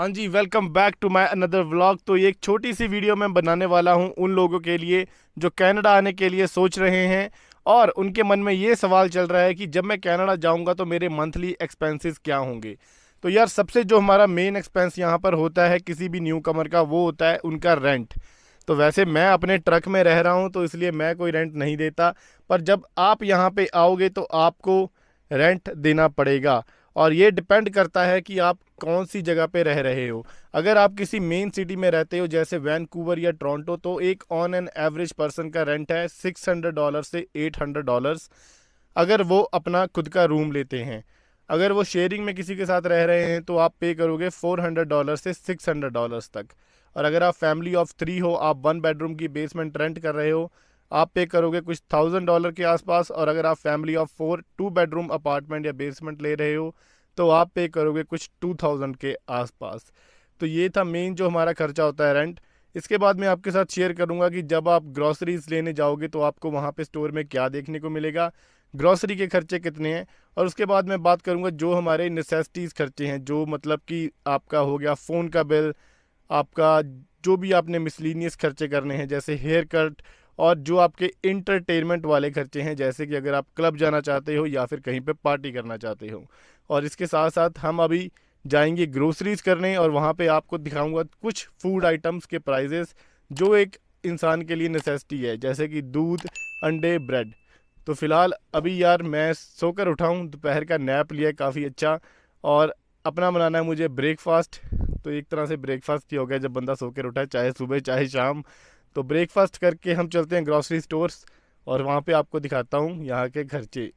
हाँ जी welcome back to my another vlog तो ये एक छोटी सी वीडियो मैं बनाने वाला हूँ उन लोगों के लिए जो कनाडा आने के लिए सोच रहे हैं और उनके मन में ये सवाल चल रहा है कि जब मैं कनाडा जाऊँगा तो मेरे मंथली एक्सपेंसेस क्या होंगे तो यार सबसे जो हमारा मेन एक्सपेंस यहाँ पर होता है किसी भी न्यू कमर का वो होता है उनका रेंट तो वैसे मैं अपने ट्रक में रह रहा हूँ तो इसलिए मैं कोई रेंट नहीं देता पर जब आप यहाँ पर आओगे तो आपको रेंट देना पड़ेगा और ये डिपेंड करता है कि आप कौन सी जगह पे रह रहे हो अगर आप किसी मेन सिटी में रहते हो जैसे वैनकूवर या टोरंटो तो एक ऑन एन एवरेज पर्सन का रेंट है सिक्स हंड्रेड डॉलर से एट हंड्रेड डॉलर्स अगर वो अपना खुद का रूम लेते हैं अगर वो शेयरिंग में किसी के साथ रह रहे हैं तो आप पे करोगे फोर हंड्रेड डॉलर से सिक्स हंड्रेड डॉलर्स तक और अगर आप फैमिली ऑफ थ्री हो आप वन बेडरूम की बेसमेंट रेंट कर रहे हो आप पे करोगे कुछ थाउजेंड डॉलर के आसपास और अगर आप family of four two bedroom apartment या बेसमेंट ले रहे हो तो आप पे करोगे कुछ टू थाउजेंड के आसपास तो ये था मेन जो हमारा खर्चा होता है रेंट इसके बाद मैं आपके साथ शेयर करूंगा कि जब आप ग्रॉसरीज लेने जाओगे तो आपको वहाँ पे स्टोर में क्या देखने को मिलेगा ग्रॉसरी के खर्चे कितने हैं और उसके बाद मैं बात करूंगा जो हमारे नेसेसिटीज़ खर्चे हैं जो मतलब कि आपका हो गया फ़ोन का बिल आपका जो भी आपने मिसलिनियस खर्चे करने हैं जैसे हेयर कट और जो आपके इंटरटेनमेंट वाले खर्चे हैं जैसे कि अगर आप क्लब जाना चाहते हो या फिर कहीं पे पार्टी करना चाहते हो और इसके साथ साथ हम अभी जाएंगे ग्रोसरीज करने और वहाँ पे आपको दिखाऊंगा कुछ फूड आइटम्स के प्राइजेस जो एक इंसान के लिए नेसेसिटी है जैसे कि दूध अंडे ब्रेड तो फ़िलहाल अभी यार मैं सोकर उठाऊँ दोपहर का नैप लिया काफ़ी अच्छा और अपना बनाना है मुझे ब्रेकफास्ट तो एक तरह से ब्रेकफास्ट ही हो गया जब बंदा सोकर उठा चाहे सुबह चाहे शाम तो ब्रेकफास्ट करके हम चलते हैं ग्रॉसरी स्टोर्स और वहाँ पे आपको दिखाता हूँ यहाँ के खर्चे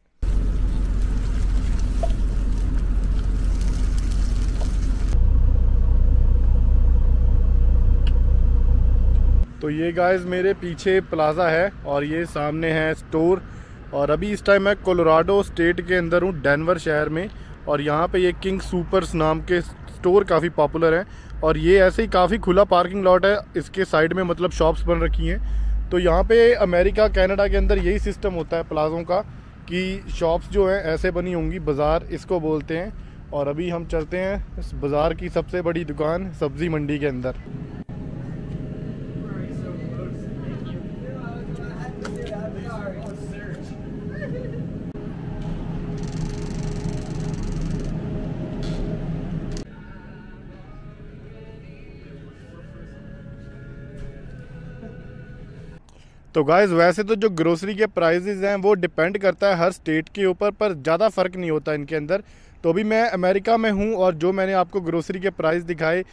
तो ये गाइस मेरे पीछे प्लाजा है और ये सामने है स्टोर और अभी इस टाइम मैं कोलोराडो स्टेट के अंदर हूँ डेनवर शहर में और यहाँ पे ये किंग सुपर्स नाम के स्टोर काफ़ी पॉपुलर हैं और ये ऐसे ही काफ़ी खुला पार्किंग लॉट है इसके साइड में मतलब शॉप्स बन रखी हैं तो यहाँ पे अमेरिका कनाडा के अंदर यही सिस्टम होता है प्लाजों का कि शॉप्स जो हैं ऐसे बनी होंगी बाज़ार इसको बोलते हैं और अभी हम चलते हैं इस बाज़ार की सबसे बड़ी दुकान सब्ज़ी मंडी के अंदर तो गाइस वैसे तो जो ग्रोसरी के प्राइजेज़ हैं वो डिपेंड करता है हर स्टेट के ऊपर पर ज़्यादा फ़र्क नहीं होता इनके अंदर तो अभी मैं अमेरिका में हूँ और जो मैंने आपको ग्रोसरी के प्राइस दिखाए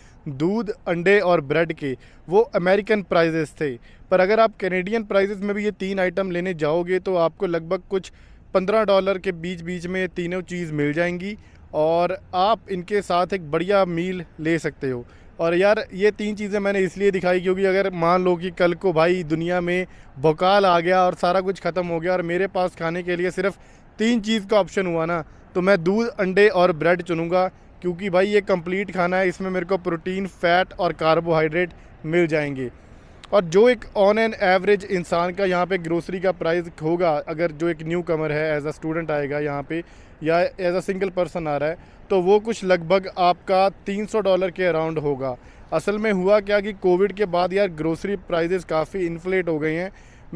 दूध अंडे और ब्रेड के वो अमेरिकन प्राइजेस थे पर अगर आप कैनेडियन प्राइजेस में भी ये तीन आइटम लेने जाओगे तो आपको लगभग कुछ पंद्रह डॉलर के बीच बीच में तीनों चीज़ मिल जाएंगी और आप इनके साथ एक बढ़िया मील ले सकते हो और यार ये तीन चीज़ें मैंने इसलिए दिखाई क्योंकि अगर मान लो कि कल को भाई दुनिया में बकाल आ गया और सारा कुछ ख़त्म हो गया और मेरे पास खाने के लिए सिर्फ तीन चीज़ का ऑप्शन हुआ ना तो मैं दूध अंडे और ब्रेड चुनूँगा क्योंकि भाई ये कंप्लीट खाना है इसमें मेरे को प्रोटीन फैट और कार्बोहाइड्रेट मिल जाएंगे और जो एक ऑन एन एवरेज इंसान का यहाँ पे ग्रोसरी का प्राइस होगा अगर जो एक न्यू कमर है एज अ स्टूडेंट आएगा यहाँ पे या एज अ सिंगल पर्सन आ रहा है तो वो कुछ लगभग आपका 300 डॉलर के अराउंड होगा असल में हुआ क्या कि कोविड के बाद यार ग्रोसरी प्राइजेस काफ़ी इन्फ्लेट हो गई हैं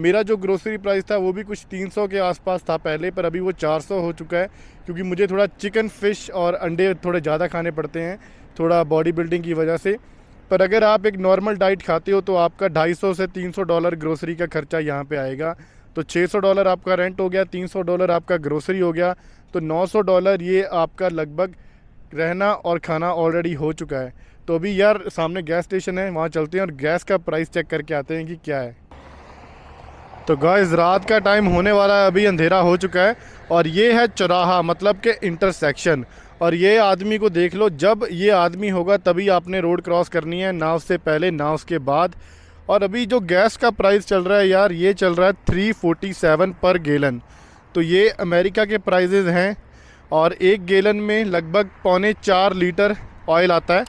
मेरा जो ग्रोसरी प्राइस था वो भी कुछ 300 के आसपास था पहले पर अभी वो 400 हो चुका है क्योंकि मुझे थोड़ा चिकन फिश और अंडे थोड़े ज़्यादा खाने पड़ते हैं थोड़ा बॉडी बिल्डिंग की वजह से पर अगर आप एक नॉर्मल डाइट खाते हो तो आपका 250 से 300 डॉलर ग्रोसरी का खर्चा यहाँ पे आएगा तो 600 डॉलर आपका रेंट हो गया 300 डॉलर आपका ग्रोसरी हो गया तो 900 डॉलर ये आपका लगभग रहना और खाना ऑलरेडी हो चुका है तो अभी यार सामने गैस स्टेशन है वहाँ चलते हैं और गैस का प्राइस चेक करके आते हैं कि क्या है तो गाइस रात का टाइम होने वाला है अभी अंधेरा हो चुका है और ये है चौराहा मतलब के इंटरसेक्शन और ये आदमी को देख लो जब ये आदमी होगा तभी आपने रोड क्रॉस करनी है ना उससे पहले ना उसके बाद और अभी जो गैस का प्राइस चल रहा है यार ये चल रहा है थ्री फोर्टी सेवन पर गेलन तो ये अमेरिका के प्राइजेज़ हैं और एक गेलन में लगभग पौने चार लीटर ऑयल आता है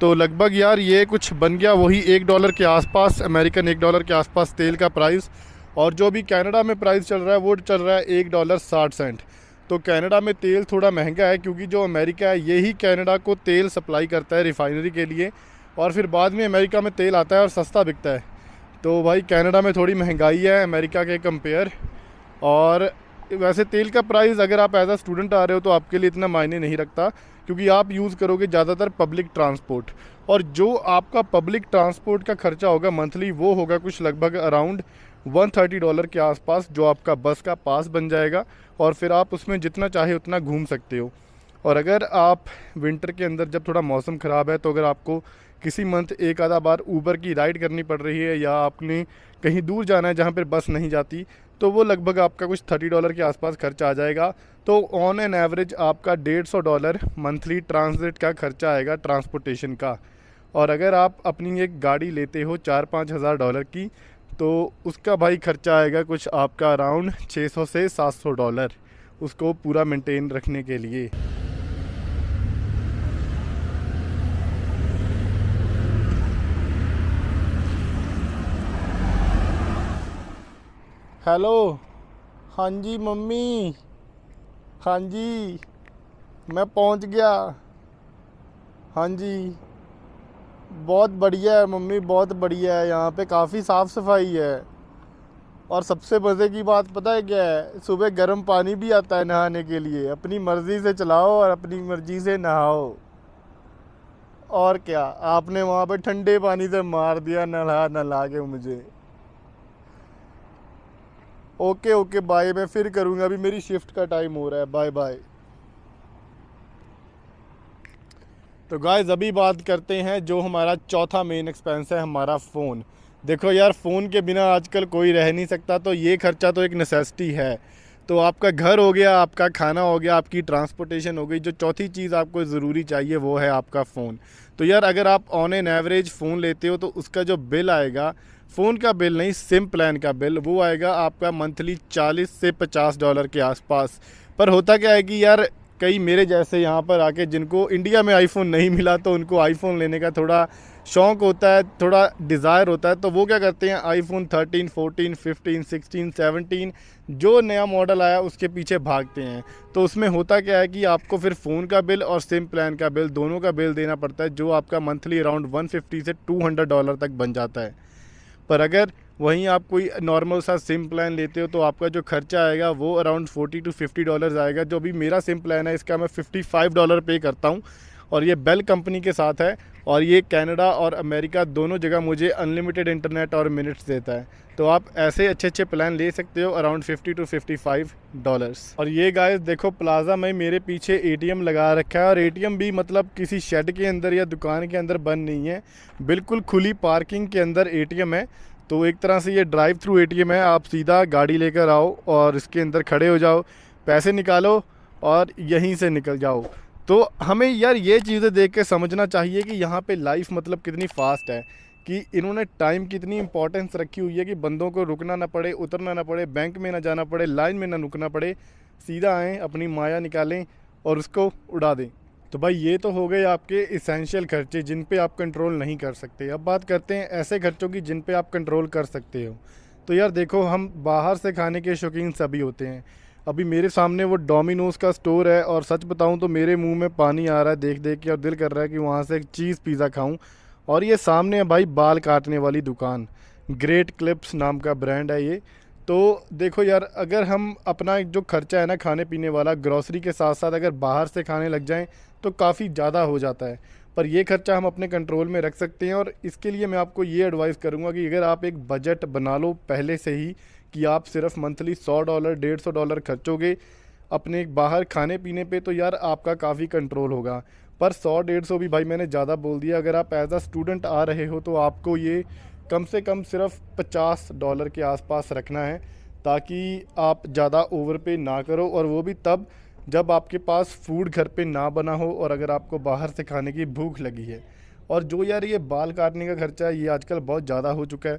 तो लगभग यार ये कुछ बन गया वही एक डॉलर के आसपास अमेरिकन एक डॉलर के आसपास तेल का प्राइस और जो भी कनाडा में प्राइस चल रहा है वो चल रहा है एक डॉलर साठ सेंट तो कनाडा में तेल थोड़ा महंगा है क्योंकि जो अमेरिका है यही कनाडा को तेल सप्लाई करता है रिफाइनरी के लिए और फिर बाद में अमेरिका में तेल आता है और सस्ता बिकता है तो भाई कनाडा में थोड़ी महंगाई है अमेरिका के कंपेयर और वैसे तेल का प्राइस अगर आप एज आ स्टूडेंट आ रहे हो तो आपके लिए इतना मायने नहीं रखता क्योंकि आप यूज़ करोगे ज़्यादातर पब्लिक ट्रांसपोर्ट और जो आपका पब्लिक ट्रांसपोर्ट का खर्चा होगा मंथली वो होगा कुछ लगभग अराउंड 130 डॉलर के आसपास जो आपका बस का पास बन जाएगा और फिर आप उसमें जितना चाहे उतना घूम सकते हो और अगर आप विंटर के अंदर जब थोड़ा मौसम ख़राब है तो अगर आपको किसी मंथ एक आधा बार ऊबर की राइड करनी पड़ रही है या आपने कहीं दूर जाना है जहाँ पर बस नहीं जाती तो वो लगभग आपका कुछ थर्टी डॉलर के आसपास खर्चा आ जाएगा तो ऑन एन एवरेज आपका डेढ़ सौ डॉलर मंथली ट्रांसलेट का खर्चा आएगा ट्रांसपोर्टेशन का और अगर आप अपनी एक गाड़ी लेते हो चार पाँच हज़ार डॉलर की तो उसका भाई खर्चा आएगा कुछ आपका अराउंड 600 से 700 डॉलर उसको पूरा मेंटेन रखने के लिए हेलो हाँ जी मम्मी हाँ जी मैं पहुंच गया हाँ जी बहुत बढ़िया है मम्मी बहुत बढ़िया है यहाँ पे काफ़ी साफ़ सफाई है और सबसे मज़े की बात पता है क्या है सुबह गर्म पानी भी आता है नहाने के लिए अपनी मर्ज़ी से चलाओ और अपनी मर्ज़ी से नहाओ और क्या आपने वहाँ पे ठंडे पानी से मार दिया नहा नहा के मुझे ओके ओके बाय मैं फिर करूँगा अभी मेरी शिफ्ट का टाइम हो रहा है बाय बाय तो गाय अभी बात करते हैं जो हमारा चौथा मेन एक्सपेंस है हमारा फ़ोन देखो यार फ़ोन के बिना आजकल कोई रह नहीं सकता तो ये खर्चा तो एक नेसेसिटी है तो आपका घर हो गया आपका खाना हो गया आपकी ट्रांसपोर्टेशन हो गई जो चौथी चीज़ आपको ज़रूरी चाहिए वो है आपका फ़ोन तो यार अगर आप ऑन एन एवरेज फ़ोन लेते हो तो उसका जो बिल आएगा फ़ोन का बिल नहीं सिम प्लान का बिल वो आएगा आपका मंथली चालीस से पचास डॉलर के आसपास पर होता क्या है कि यार कई मेरे जैसे यहाँ पर आके जिनको इंडिया में आईफोन नहीं मिला तो उनको आईफोन लेने का थोड़ा शौक़ होता है थोड़ा डिज़ायर होता है तो वो क्या करते हैं आईफोन 13, 14, 15, 16, 17 जो नया मॉडल आया उसके पीछे भागते हैं तो उसमें होता क्या है कि आपको फिर फ़ोन का बिल और सिम प्लान का बिल दोनों का बिल देना पड़ता है जो आपका मंथली अराउंड 150 से 200 डॉलर तक बन जाता है पर अगर वहीं आप कोई नॉर्मल सा सिम प्लान लेते हो तो आपका जो खर्चा आएगा वो अराउंड 40 टू 50 डॉलर्स आएगा जो अभी मेरा सिम प्लान है इसका मैं 55 डॉलर पे करता हूँ और ये बेल कंपनी के साथ है और ये कनाडा और अमेरिका दोनों जगह मुझे अनलिमिटेड इंटरनेट और मिनट्स देता है तो आप ऐसे अच्छे अच्छे प्लान ले सकते हो अराउंड 50 टू 55 डॉलर्स और ये गाइस देखो प्लाजा में मेरे पीछे एटीएम लगा रखा है और एटीएम भी मतलब किसी शेड के अंदर या दुकान के अंदर बंद नहीं है बिल्कुल खुली पार्किंग के अंदर ए है तो एक तरह से ये ड्राइव थ्रू एटीएम है आप सीधा गाड़ी लेकर आओ और इसके अंदर खड़े हो जाओ पैसे निकालो और यहीं से निकल जाओ तो हमें यार ये चीज़ें देख के समझना चाहिए कि यहाँ पे लाइफ मतलब कितनी फ़ास्ट है कि इन्होंने टाइम की इतनी इंपॉर्टेंस रखी हुई है कि बंदों को रुकना ना पड़े उतरना ना पड़े बैंक में ना जाना पड़े लाइन में ना रुकना पड़े सीधा आएँ अपनी माया निकालें और उसको उड़ा दें तो भाई ये तो हो गए आपके इसेंशियल खर्चे जिन पे आप कंट्रोल नहीं कर सकते अब बात करते हैं ऐसे खर्चों की जिन पे आप कंट्रोल कर सकते हो तो यार देखो हम बाहर से खाने के शौकीन सभी होते हैं अभी मेरे सामने वो डोमिनोज़ का स्टोर है और सच बताऊँ तो मेरे मुँह में पानी आ रहा है देख देख के और दिल कर रहा है कि वहाँ से चीज़ पिज़्ज़ा खाऊँ और ये सामने है भाई बाल काटने वाली दुकान ग्रेट क्लिप्स नाम का ब्रांड है ये तो देखो यार अगर हम अपना जो खर्चा है ना खाने पीने वाला ग्रॉसरी के साथ साथ अगर बाहर से खाने लग जाएं तो काफ़ी ज़्यादा हो जाता है पर यह खर्चा हम अपने कंट्रोल में रख सकते हैं और इसके लिए मैं आपको ये एडवाइस करूँगा कि अगर आप एक बजट बना लो पहले से ही कि आप सिर्फ मंथली सौ डॉलर डेढ़ सौ डॉलर खर्चोगे अपने बाहर खाने पीने पे तो यार आपका काफ़ी कंट्रोल होगा पर सौ डेढ़ सौ भी भाई मैंने ज़्यादा बोल दिया अगर आप एज आ स्टूडेंट आ रहे हो तो आपको ये कम से कम सिर्फ पचास डॉलर के आसपास रखना है ताकि आप ज़्यादा ओवर पे ना करो और वो भी तब जब आपके पास फूड घर पे ना बना हो और अगर आपको बाहर से खाने की भूख लगी है और जो यार ये बाल काटने का खर्चा है ये आजकल बहुत ज़्यादा हो चुका है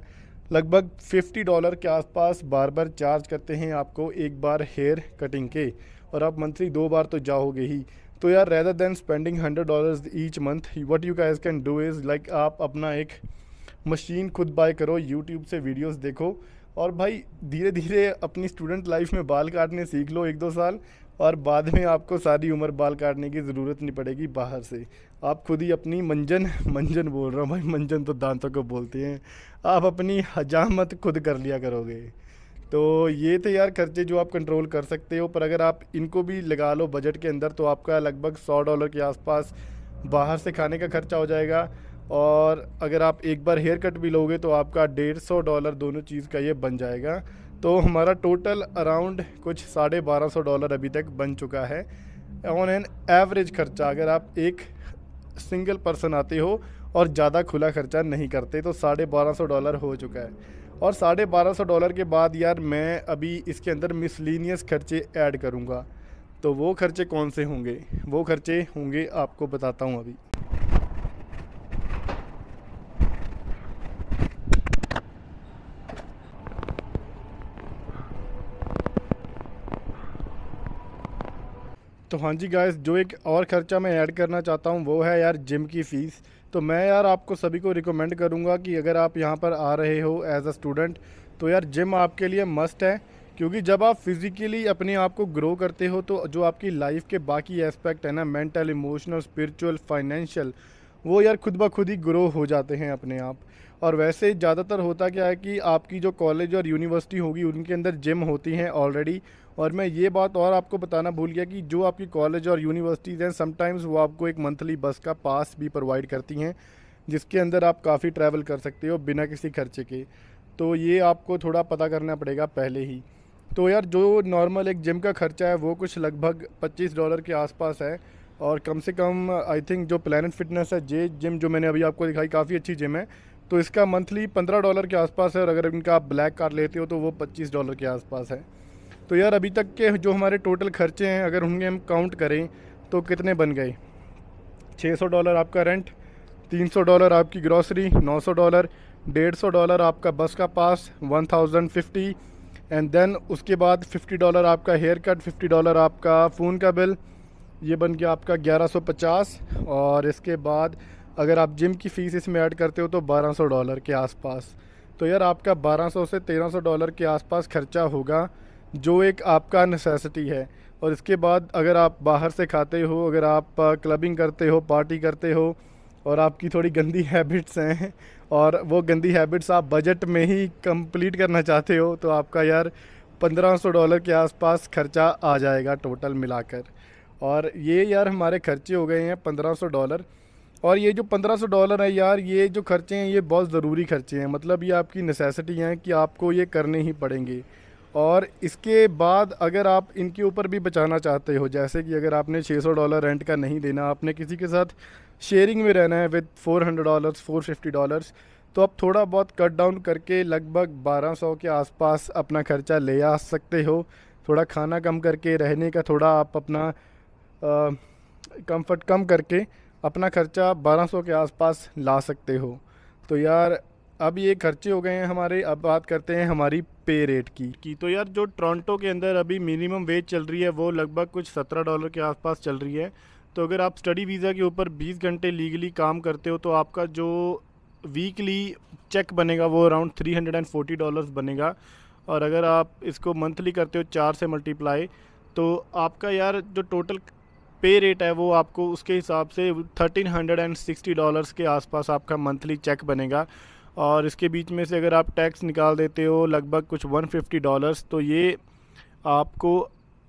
लगभग 50 डॉलर के आसपास बार बार चार्ज करते हैं आपको एक बार हेयर कटिंग के और आप मंथली दो बार तो जाओगे ही तो यार rather than spending hundred dollars each month what you cause can do is like आप अपना एक मशीन खुद बाय करो यूट्यूब से वीडियोस देखो और भाई धीरे धीरे अपनी स्टूडेंट लाइफ में बाल काटने सीख लो एक दो साल और बाद में आपको सारी उम्र बाल काटने की ज़रूरत नहीं पड़ेगी बाहर से आप खुद ही अपनी मंजन मंजन बोल रहा हूँ भाई मंजन तो दांतों को बोलते हैं आप अपनी हजामत खुद कर लिया करोगे तो ये थे तो यार खर्चे जो आप कंट्रोल कर सकते हो पर अगर आप इनको भी लगा लो बजट के अंदर तो आपका लगभग सौ डॉलर के आसपास बाहर से खाने का खर्चा हो जाएगा और अगर आप एक बार हेयर कट भी लोगे तो आपका डेढ़ सौ डॉलर दोनों चीज़ का ये बन जाएगा तो हमारा टोटल अराउंड कुछ साढ़े बारह सौ डॉलर अभी तक बन चुका है ऑन एन एवरेज खर्चा अगर आप एक सिंगल पर्सन आते हो और ज़्यादा खुला खर्चा नहीं करते तो साढ़े बारह सौ डॉलर हो चुका है और साढ़े बारह सौ डॉलर के बाद यार मैं अभी इसके अंदर मिसलिनियस खर्चे ऐड करूँगा तो वो खर्चे कौन से होंगे वो खर्चे होंगे आपको बताता हूँ अभी तो हाँ जी गाइस जो एक और ख़र्चा मैं ऐड करना चाहता हूँ वो है यार जिम की फ़ीस तो मैं यार आपको सभी को रिकमेंड करूँगा कि अगर आप यहाँ पर आ रहे हो एज अ स्टूडेंट तो यार जिम आपके लिए मस्ट है क्योंकि जब आप फिज़िकली अपने आप को ग्रो करते हो तो जो आपकी लाइफ के बाकी एस्पेक्ट है ना मेंटल इमोशनल स्पिरिचुअल फाइनेंशियल वो यार खुद ब खुद ही ग्रो हो जाते हैं अपने आप और वैसे ज़्यादातर होता क्या है कि आपकी जो कॉलेज और यूनिवर्सिटी होगी उनके अंदर जिम होती हैं ऑलरेडी और मैं ये बात और आपको बताना भूल गया कि जो आपकी कॉलेज और यूनिवर्सिटीज़ हैं समटाइम्स वो आपको एक मंथली बस का पास भी प्रोवाइड करती हैं जिसके अंदर आप काफ़ी ट्रैवल कर सकते हो बिना किसी खर्चे के तो ये आपको थोड़ा पता करना पड़ेगा पहले ही तो यार जो नॉर्मल एक जिम का खर्चा है वो कुछ लगभग 25 डॉलर के आसपास है और कम से कम आई थिंक जो प्लानट फिटनेस है जे जिम जो मैंने अभी आपको दिखाई काफ़ी अच्छी जिम है तो इसका मंथली पंद्रह डॉलर के आसपास है और अगर इनका आप ब्लैक कार लेते हो तो वो पच्चीस डॉलर के आसपास है तो यार अभी तक के जो हमारे टोटल खर्चे हैं अगर उनके हम काउंट करें तो कितने बन गए 600 डॉलर आपका रेंट 300 डॉलर आपकी ग्रॉसरी 900 डॉलर 150 डॉलर आपका बस का पास 1050 एंड देन उसके बाद 50 डॉलर आपका हेयर कट 50 डॉलर आपका फ़ोन का बिल ये बन गया आपका 1150 और इसके बाद अगर आप जिम की फ़ीस इसमें ऐड करते हो तो 1200 डॉलर के आसपास तो यार आपका 1200 से 1300 डॉलर के आसपास खर्चा होगा जो एक आपका नेसेसिटी है और इसके बाद अगर आप बाहर से खाते हो अगर आप क्लबिंग करते हो पार्टी करते हो और आपकी थोड़ी गंदी हैबिट्स हैं और वो गंदी हैबिट्स आप बजट में ही कंप्लीट करना चाहते हो तो आपका यार 1500 डॉलर के आसपास खर्चा आ जाएगा टोटल मिलाकर और ये यार हमारे खर्चे हो गए हैं 1500 डॉलर और ये जो 1500 डॉलर है यार ये जो खर्चे हैं ये बहुत ज़रूरी खर्चे हैं मतलब ये आपकी नेसेसिटी हैं कि आपको ये करने ही पड़ेंगे और इसके बाद अगर आप इनके ऊपर भी बचाना चाहते हो जैसे कि अगर आपने 600 डॉलर रेंट का नहीं देना आपने किसी के साथ शेयरिंग में रहना है विद 400 डॉलर्स 450 डॉलर्स तो आप थोड़ा बहुत कट डाउन करके लगभग 1200 के आसपास अपना खर्चा ले आ सकते हो थोड़ा खाना कम करके रहने का थोड़ा आप अपना कम्फर्ट कम करके अपना खर्चा 1200 के आसपास ला सकते हो तो यार अब ये खर्चे हो गए हैं हमारे अब बात करते हैं हमारी पे रेट की कि तो यार जो टोरंटो के अंदर अभी मिनिमम वेज चल रही है वो लगभग कुछ सत्रह डॉलर के आसपास चल रही है तो अगर आप स्टडी वीज़ा के ऊपर बीस घंटे लीगली काम करते हो तो आपका जो वीकली चेक बनेगा वो around three hundred and forty dollars बनेगा और अगर आप इसको मंथली करते हो चार से मल्टीप्लाई तो आपका यार जो टोटल पे रेट है वो आपको उसके हिसाब से thirteen hundred and sixty dollars के आसपास आपका मंथली चेक बनेगा और इसके बीच में से अगर आप टैक्स निकाल देते हो लगभग कुछ वन फिफ्टी डॉलर्स तो ये आपको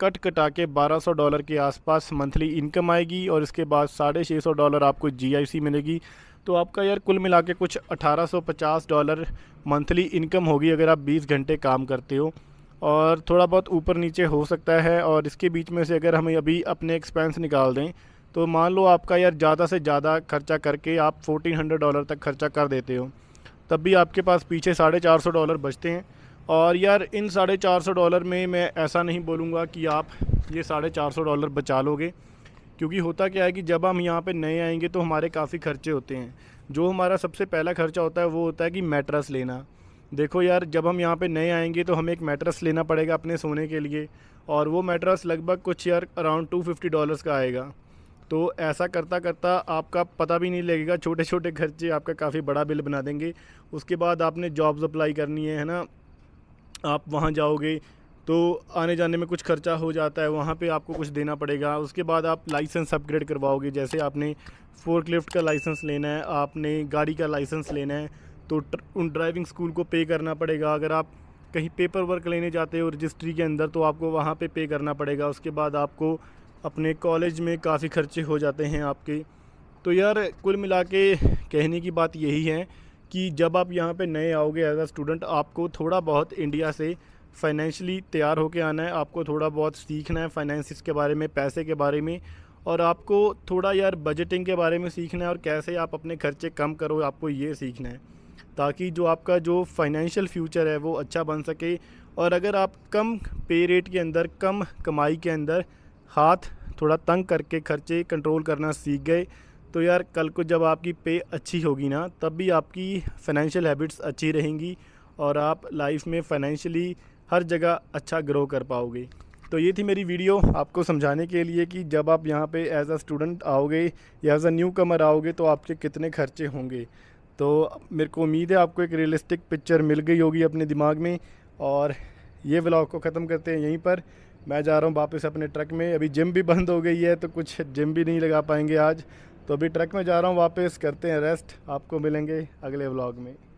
कट कटा के बारह सौ डॉलर के आसपास मंथली इनकम आएगी और इसके बाद साढ़े छः सौ डॉलर आपको जी मिलेगी तो आपका यार कुल मिला के कुछ पचास डॉलर मंथली इनकम होगी अगर आप बीस घंटे काम करते हो और थोड़ा बहुत ऊपर नीचे हो सकता है और इसके बीच में से अगर हम अभी अपने एक्सपेंस निकाल दें तो मान लो आपका यार ज़्यादा से ज़्यादा खर्चा करके आप फोटीन हंड्रेड डॉलर तक खर्चा कर देते हो तब भी आपके पास पीछे साढ़े चार सौ डॉलर बचते हैं और यार इन साढ़े चार सौ डॉलर में मैं ऐसा नहीं बोलूँगा कि आप ये साढ़े चार सौ डॉलर बचा लोगे क्योंकि होता क्या है कि जब हम यहाँ पर नए आएंगे तो हमारे काफ़ी खर्चे होते हैं जो हमारा सबसे पहला खर्चा होता है वो होता है कि मेट्रस लेना देखो यार जब हम यहाँ पे नए आएंगे तो हमें एक मैट्रस लेना पड़ेगा अपने सोने के लिए और वो मैट्रस लगभग कुछ यार अराउंड टू फिफ्टी डॉलर्स का आएगा तो ऐसा करता करता आपका पता भी नहीं लगेगा छोटे छोटे खर्चे आपका काफ़ी बड़ा बिल बना देंगे उसके बाद आपने जॉब्स अप्लाई करनी है है ना आप वहाँ जाओगे तो आने जाने में कुछ खर्चा हो जाता है वहाँ पे आपको कुछ देना पड़ेगा उसके बाद आप लाइसेंस अपग्रेड करवाओगे जैसे आपने फोर्कलिफ्ट का लाइसेंस लेना है आपने गाड़ी का लाइसेंस लेना है तो उन ड्राइविंग स्कूल को पे करना पड़ेगा अगर आप कहीं पेपर वर्क लेने जाते हो रजिस्ट्री के अंदर तो आपको वहाँ पे पे करना पड़ेगा उसके बाद आपको अपने कॉलेज में काफ़ी खर्चे हो जाते हैं आपके तो यार कुल मिला के कहने की बात यही है कि जब आप यहाँ पे नए आओगे एज अ स्टूडेंट आपको थोड़ा बहुत इंडिया से फाइनेंशली तैयार होके आना है आपको थोड़ा बहुत सीखना है फाइनेंस के बारे में पैसे के बारे में और आपको थोड़ा यार बजटिंग के बारे में सीखना है और कैसे आप अपने खर्चे कम करो आपको ये सीखना है ताकि जो आपका जो फाइनेंशियल फ्यूचर है वो अच्छा बन सके और अगर आप कम पे रेट के अंदर कम कमाई के अंदर हाथ थोड़ा तंग करके खर्चे कंट्रोल करना सीख गए तो यार कल को जब आपकी पे अच्छी होगी ना तब भी आपकी फ़ाइनेंशियल हैबिट्स अच्छी रहेंगी और आप लाइफ में फ़ाइनेंशियली हर जगह अच्छा ग्रो कर पाओगे तो ये थी मेरी वीडियो आपको समझाने के लिए कि जब आप यहाँ पे एज अ स्टूडेंट आओगे या एज अ न्यू कमर आओगे तो आपके कितने खर्चे होंगे तो मेरे को उम्मीद है आपको एक रियलिस्टिक पिक्चर मिल गई होगी अपने दिमाग में और ये व्लॉग को ख़त्म करते हैं यहीं पर मैं जा रहा हूँ वापस अपने ट्रक में अभी जिम भी बंद हो गई है तो कुछ जिम भी नहीं लगा पाएंगे आज तो अभी ट्रक में जा रहा हूँ वापस करते हैं रेस्ट आपको मिलेंगे अगले व्लॉग में